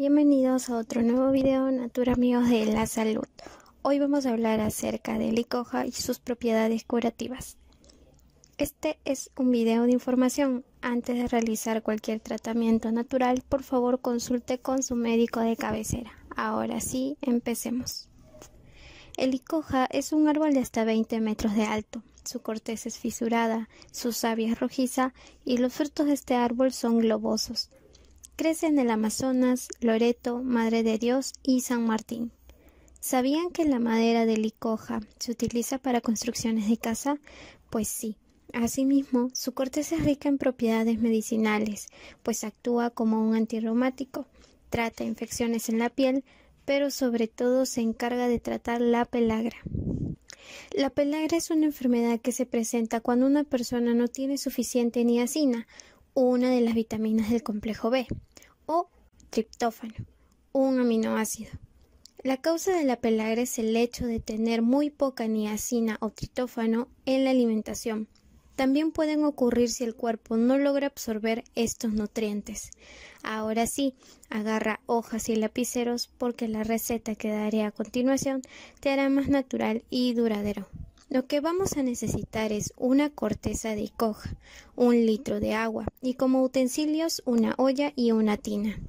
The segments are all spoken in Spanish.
Bienvenidos a otro nuevo video Natura Amigos de la Salud. Hoy vamos a hablar acerca de licoja y sus propiedades curativas. Este es un video de información. Antes de realizar cualquier tratamiento natural, por favor consulte con su médico de cabecera. Ahora sí, empecemos. El licoja es un árbol de hasta 20 metros de alto. Su corteza es fisurada, su savia es rojiza y los frutos de este árbol son globosos. Crece en el Amazonas, Loreto, Madre de Dios y San Martín. ¿Sabían que la madera de licoja se utiliza para construcciones de casa? Pues sí. Asimismo, su corteza es rica en propiedades medicinales, pues actúa como un antirreumático, trata infecciones en la piel, pero sobre todo se encarga de tratar la pelagra. La pelagra es una enfermedad que se presenta cuando una persona no tiene suficiente niacina, una de las vitaminas del complejo B, o triptófano, un aminoácido. La causa de la pelagra es el hecho de tener muy poca niacina o triptófano en la alimentación. También pueden ocurrir si el cuerpo no logra absorber estos nutrientes. Ahora sí, agarra hojas y lapiceros porque la receta que daré a continuación te hará más natural y duradero. Lo que vamos a necesitar es una corteza de coja, un litro de agua y como utensilios una olla y una tina.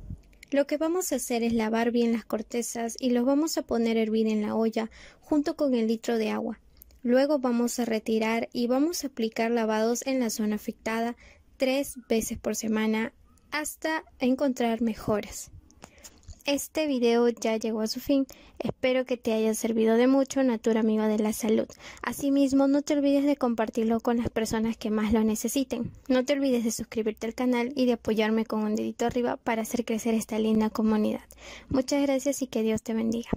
Lo que vamos a hacer es lavar bien las cortezas y los vamos a poner a hervir en la olla junto con el litro de agua. Luego vamos a retirar y vamos a aplicar lavados en la zona afectada tres veces por semana hasta encontrar mejoras. Este video ya llegó a su fin, espero que te haya servido de mucho Natura Amiga de la Salud. Asimismo, no te olvides de compartirlo con las personas que más lo necesiten. No te olvides de suscribirte al canal y de apoyarme con un dedito arriba para hacer crecer esta linda comunidad. Muchas gracias y que Dios te bendiga.